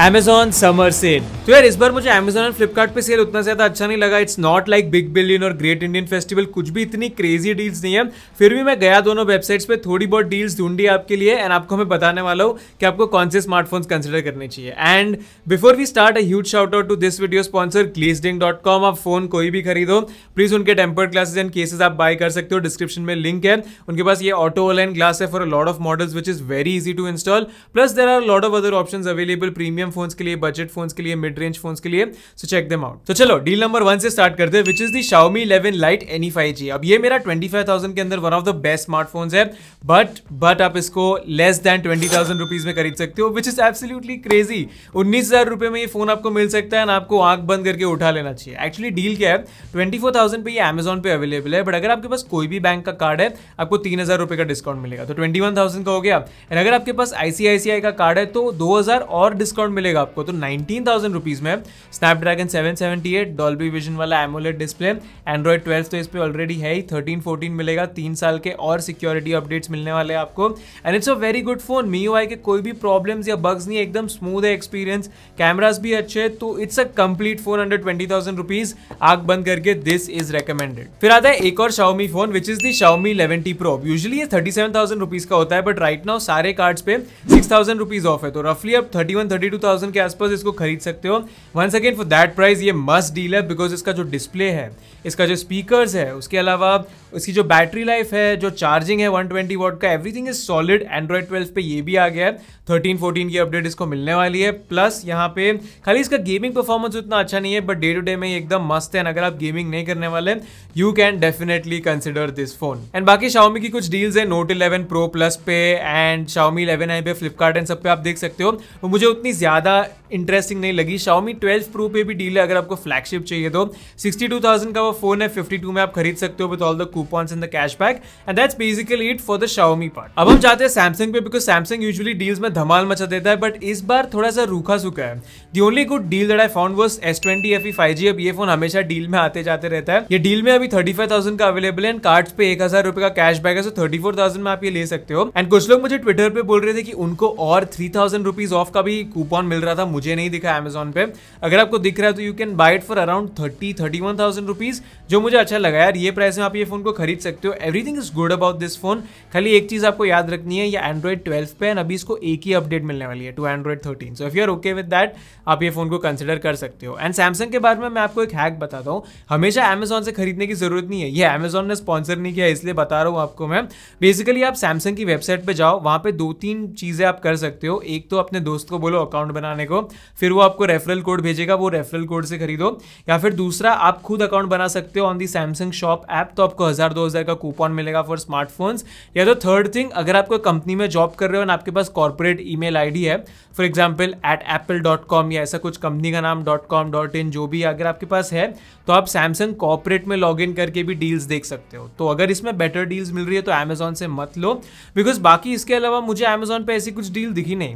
Amazon summer Sale. तो यार इस बार मुझे Amazon और Flipkart पे सेल उतना ज्यादा अच्छा नहीं लगा it's not like big billion और ग्रेट इंडियन फेस्टिवल कुछ भी इतनी क्रेजी डील्स नहीं है फिर भी मैं गया दोनों वेबसाइट्स पे थोड़ी बहुत डील्स ढूंढी आपके लिए एंड आपको मैं बताने वाला हूँ कि आपको कौन से स्मार्टफोन्स कंसिडर करने चाहिए and before we start a shout out to this video sponsor Glassding dot com आप फोन कोई भी खरीदो प्लीज उनके टेम्पर ग्लासेज एंड केसेस आप बाय कर सकते हो डिस्क्रिप्शन में लिंक है उनके पास ये ऑटो ऑनलाइन ग्लास है for a lot of models which is very easy to install plus there are lot of other option available premium premium phones के लिए बजट फोन्स के लिए मिड रेंज फोन्स के लिए सो चेक दम आउट तो चलो डील नंबर वन से स्टार्ट करते हैं which is the Xiaomi eleven lite NE five G अब ये मेरा ट्वेंटी फाइव थाउजेंड के अंदर one of the best smartphones है बट बट आप इसको less than twenty thousand rupees में खरीद सकते हो विच इज एब्सोल्यूटली क्रेजी उन्नीस हजार रुपए में ये फोन आपको मिल सकता है और आपको आंख बंद करके उठा लेना चाहिए एक्चुअली डील क्या है ट्वेंटी फोर थाउजेंड पे ये अमेजोन पे अवेलेबल है बट अगर आपके पास कोई भी बैंक का कार्ड है आपको तीन हजार रुपए का डिस्काउंट मिलेगा तो ट्वेंटी वन थाउजेंड का हो गया एंड अगर आपके पास आईसीआईसीआई का कार्ड है तो दो हजार और डिस्काउंट मिलेगा आपको तो नाइनटीन थाउजेंड रुपीज़ में Snapdragon seven seventy eight Dolby Vision वाला एमोलेट डिस्प्ले एंड्रॉइड ट्वेल्व तो इस पर ऑलरेडी है ही थर्टीन फोर्टीन मिलेगा तीन साल के और सिक्योरिटी अपडेट्स मिलने वाले हैं आपको and it's a very good phone Mi U I के कोई भी प्रॉब्लम्स या बग्स नहीं एकदम स्मूथ है एक्सपीरियंस कैमराज भी अच्छे तो it's a complete phone under twenty thousand rupees आग बंद करके दिस इज रिकमेंडेड फिर आता है एक और Xiaomi phone which is the Xiaomi eleven T pro usually ये थर्टी सेवन थाउजेंड रुपीज का होता है बट राइट नाउ सारे कार्ड्स पे सिक्स थाउजेंड रुपीज ऑफ है तो रफली अब thirty one thirty two thousand के आसपास इसको खरीद सकते हो one second for that price ये मस्ट डील है बिकॉज इसका जो डिस्प्ले है इसका जो स्पीकर्स है उसके अलावा इसकी जो बैटरी लाइफ है जो चार्जिंग है 120 ट्वेंटी वॉट का एवरीथिंग इज सॉलिड एंड्रॉयड 12 पे ये भी आ गया है 13 14 की अपडेट इसको मिलने वाली है प्लस यहाँ पे खाली इसका गेमिंग परफॉर्मेंस उतना अच्छा नहीं है बट डे टू डे में एकदम मस्त है अगर आप गेमिंग नहीं करने वाले you can definitely consider this phone and बाकी शाओमी की कुछ डील्स है नोट इलेवन प्रो प्लस पे एंड शाओमी इलेवन आई पे फ्लिपकार्ट एंड सब पे आप देख सकते हो मुझे उतनी ज्यादा ज़्यादा इंटरेस्टिंग नहीं लगी Xiaomi 12 Pro पे भी डील है अगर आपको फ्लैगशिप चाहिए तो 62,000 का वो फोन है 52 में आप खरीद सकते हो with all the coupons in the cashback and that's basically it for the Xiaomi part अब हम जाते हैं सैमसंग पे बिकॉज सैमसंग यूजुअली डील्स में धमाल मचा देता है बट इस बार थोड़ा सा रूखा सूखा है the only good deal that I found was S twenty F five G अब ये फोन हमेशा डील में आते जाते रहता है ये डील में अभी थर्टी का अवेलेबल है एंड कार्ड्स पे एक हजार रुपए का कैशबैक है सो थर्टी में आप ये ले सकते हो एंड कुछ लोग मुझे ट्विटर पे बोल रहे थे कि उनको और थ्री थाउजेंड रुपीज ऑफ का भी कूपन अमेजोन मिल रहा था मुझे नहीं दिखा अमेजोन पे अगर आपको दिख रहा है तो you can buy it for around thirty thirty one thousand rupees जो मुझे अच्छा लगा यार ये प्राइस में आप ये फोन को खरीद सकते हो everything is good about this phone खाली एक चीज़ आपको याद रखनी है ये एंड्रॉइड ट्वेल्व पे एंड अभी इसको एक ही अपडेट मिलने वाली है to Android thirteen so if you are okay with that आप ये फोन को कंसिडर कर सकते हो एंड सैमसंग के बारे में मैं आपको एक हैक बताता हूँ हमेशा अमेजोन से खरीदने की जरूरत नहीं है ये अमेजोन ने स्पॉन्सर नहीं किया इसलिए बता रहा हूँ आपको मैं बेसिकली आप सैमसंग की वेबसाइट पर जाओ वहां पर दो तीन चीज़ें आप कर सकते हो एक तो अपने दोस्त को बोलो अकाउंट अकाउंट बनाने को फिर वो आपको रेफरल कोड भेजेगा वो रेफरल कोड से खरीदो या फिर दूसरा आप खुद अकाउंट बना सकते हो on the Samsung shop app तो आपको हज़ार दो हज़ार का कूपन मिलेगा फॉर स्मार्टफोन्स या तो थर्ड थिंग अगर आपको कंपनी में जॉब कर रहे हो और आपके पास कॉर्पोरेट ई मेल है for example at Apple dot com या ऐसा कुछ कंपनी का नाम डॉट कॉम डॉट इन जो भी अगर आपके पास है तो आप सैमसंग कॉर्पोरेट में लॉग इन करके भी डील्स देख सकते हो तो अगर इसमें बेटर डील्स मिल रही है तो अमेजोन से मत लो बिकॉज बाकी इसके अलावा मुझे अमेजोन पर ऐसी कुछ डील दिखी नहीं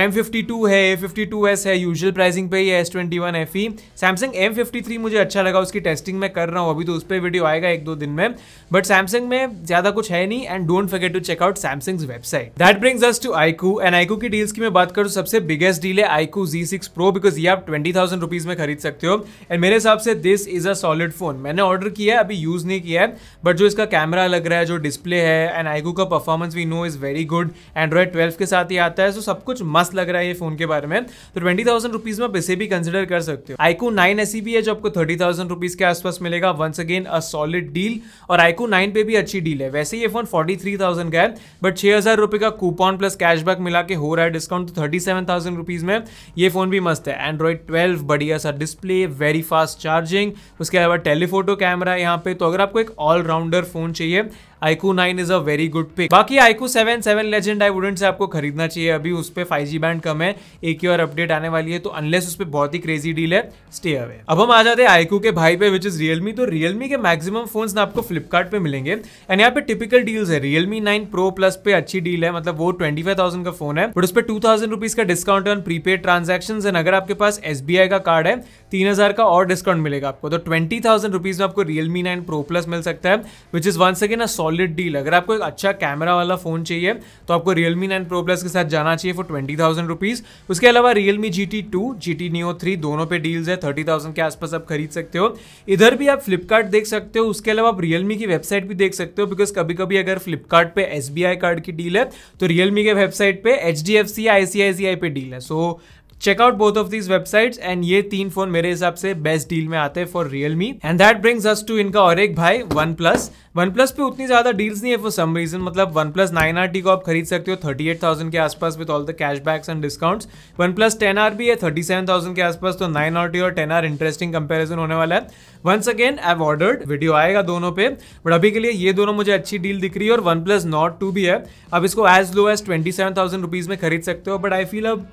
एम फिफ्टी टू है ए फिफ्टी टू एस है यूजल प्राइसिंग पे ही है S twenty one F E Samsung M fifty three मुझे अच्छा लगा उसकी टेस्टिंग मैं कर रहा हूँ अभी तो उस पर वीडियो आएगा एक दो दिन में बट सैमसंग में ज़्यादा कुछ है नहीं and don't forget to check out Samsung website that brings us to iQOO and iQOO की डील्स की मैं बात करूँ सबसे बिगेस्ट डील है iQOO G six Pro because ये आप ट्वेंटी थाउजेंड रुपीज़ में खरीद सकते हो एंड मेरे हिसाब से this is a solid phone मैंने ऑर्डर किया है अभी यूज़ नहीं किया है बट जो इसका कैमरा लग रहा है जो डिस्प्ले है एंड आईकू का performance we know is very good Android twelve के साथ ही आता है सो सब कुछ मस्त मस्त लग रहा है ये फोन के बारे में तो ट्वेंटी थाउजेंड रुपीज में आप इसे भी कंसिडर कर सकते हो आईको नाइन ऐसी भी है जो आपको थर्टी थाउजेंड रुपीज के आसपास मिलेगा once again a solid deal और आईको नाइन पे भी अच्छी डील है वैसे ये फोन फोर्टी थ्री थाउजेंड का है बट छह हजार रुपए का कूपन प्लस कैशबैक मिला के हो रहा है डिस्काउंट तो थर्टी सेवन थाउजेंड रुपीज में ये फोन भी मस्त है एंड्रॉइड ट्वेल्व बढ़िया सा डिस्प्ले वेरी फास्ट चार्जिंग उसके अलावा टेलीफोटो कैमरा यहाँ पे तो अगर आपको एक ऑलराउंडर फोन चाहिए iQOO nine is a very good pick बाकी iQOO seven seven legend I wouldn't say आपको खरीदना चाहिए अभी उस पर फाइव जी बैंड कम है एक ही और अपडेट आने वाली है तो अनलेस उस पर बहुत ही क्रेजी डील है स्टे अवे अब हम आ जाते हैं आईकू के भाई पे विच इज रियलमी तो रियलमी के मैक्सिमम फोन ना आपको फ्लिपकार्ट पे मिलेंगे एंड यहाँ पे टिपिकल डील्स है रियलमी नाइन प्रो प्लस पे अच्छी डील है मतलब वो ट्वेंटी फाइव थाउजेंड का फोन है बट उस पर टू थाउजेंड रुपीज का discount on prepaid transaction and अगर आपके पास एस का कार्ड है तीन हजार का और डिस्काउंट मिलेगा आपको तो ट्वेंटी थाउजेंड रुपीज में आपको रियलमी नाइन प्रो प्लस मिल सकता है which is one second a solid deal अगर आपको एक अच्छा कैमरा वाला फ़ोन चाहिए तो आपको Realme nine Pro Plus के साथ जाना चाहिए फॉर ट्वेंटी थाउजेंड रुपीज़ उसके अलावा Realme G T two G T Neo three दोनों पे डील्स है थर्टी थाउजेंड के आसपास आप खरीद सकते हो इधर भी आप फ्लिपकार्ट देख सकते हो उसके अलावा आप रियलमी की वेबसाइट भी देख सकते हो बिकॉज कभी कभी अगर Flipkart S B I card की डील है तो रियलमी के वेबसाइट पे H D F C I C I C I C deal है so so, check out both of these websites and ये तीन फोन मेरे हिसाब से बेस्ट डील में आते हैं for Realme and that brings us to इनका और एक भाई वन प्लस वन प्लस पे उतनी ज्यादा डील्स नहीं है फॉर सम रीजन मतलब OnePlus nine R T को आप खरीद सकते हो थर्टी एट थाउजेंड के आसपास with all the cashbacks and discounts OnePlus ten R भी है थर्टी सेवन थाउजेंड के आसपास तो नाइन आर टी और टेन आर इंटरेस्टिंग कंपेरिजन होने वाला है once again I ordered video आएगा दोनों पे बट अभी के लिए ये दोनों मुझे अच्छी डील दिख रही है और वन प्लस नॉट टू भी है अब इसको as low as twenty seven thousand rupees में खरीद सकते हो बट आई फील अब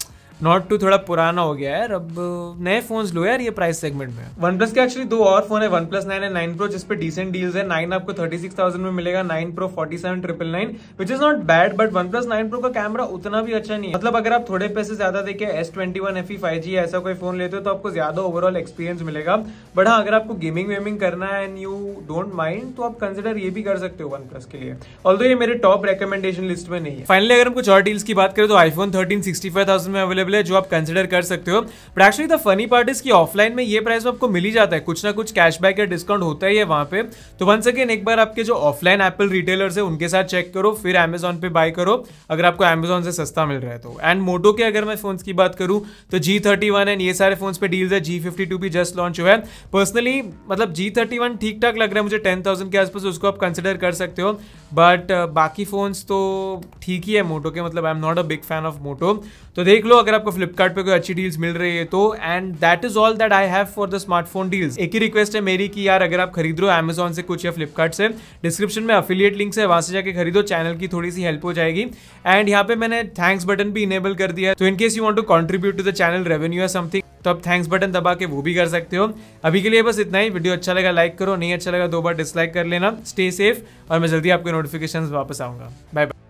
नॉट टू थोड़ा पुराना हो गया है अब नए फोन्स लो यार ये प्राइस सेगमेंट में वन प्लस के एक्चुअली दो और फोन है OnePlus nine and nine Pro जिस डिसेंट डील्स है नाइन आपको थर्टी सिक्स थाउजेंड में मिलेगा nine Pro forty seven triple nine which is not bad but OnePlus nine Pro का कैमरा उतना भी अच्छा नहीं है मतलब अगर आप थोड़े पैसे ज्यादा देखे S twenty one F five G ऐसा कोई फोन लेते हो तो आपको ज्यादा ओवरऑल एक्सपीरियंस मिलेगा बट हाँ अगर आपको गेमिंग वेमिंग करना है एंड यू डोंट माइंड तो आप कंसिडर ये भी कर सकते हो वन प्लस के लिए ऑल ये मेरे टॉप रिकमेंडेशन लिस्ट में नहीं है फाइनली अगर हम कुछ और डील्स की बात करें तो iPhone thirteen sixty five thousand में अवेलेबल अवेलेबल है जो आप कंसिडर कर सकते हो but actually the funny part is की ऑफलाइन में ये प्राइस तो आपको मिल ही जाता है कुछ ना कुछ कैशबैक या डिस्काउंट होता ही है वहाँ पे तो वन सेकेंड एक बार आपके जो ऑफलाइन एप्पल रिटेलर्स है उनके साथ चेक करो फिर अमेजोन पे बाय करो अगर आपको अमेजोन से सस्ता मिल रहा है तो एंड मोटो के अगर मैं फोन की बात करूँ तो जी थर्टी वन एंड ये सारे फोन पे डील्स है जी फिफ्टी टू भी जस्ट लॉन्च हुआ है पर्सनली मतलब जी थर्टी वन ठीक ठाक लग रहा है मुझे टेन थाउजेंड के आसपास उसको आप कंसिडर कर सकते हो बट uh, बाकी फोन्स तो ठीक ही है मोटो के मतलब I am not a big fan of Moto तो देख लो अगर आपको फ्लिपकार्ट कोई अच्छी डील्स मिल रही है तो and that is all that I have for the smartphone deals एक ही रिक्वेस्ट है मेरी कि यार अगर आप खरीद रहे हो अमेजोन से कुछ या फ्लिपकार्ट से डिस्क्रिप्शन में अफिलियट लिंक है वहां से जाकर खरीदो चैनल की थोड़ी सी हेल्प हो जाएगी एंड यहाँ पे मैंने थैंक्स बटन भी इनेबल कर दिया तो in case you want to contribute to the channel revenue या समथिंग तो आप थैंक्स बटन दबा के वो भी कर सकते हो अभी के लिए बस इतना ही वीडियो अच्छा लगा लाइक करो नहीं अच्छा लगा दो बार डिसलाइक कर लेना स्टे सेफ और मैं जल्दी आपके नोटिफिकेशन वापस आऊंगा बाय बाय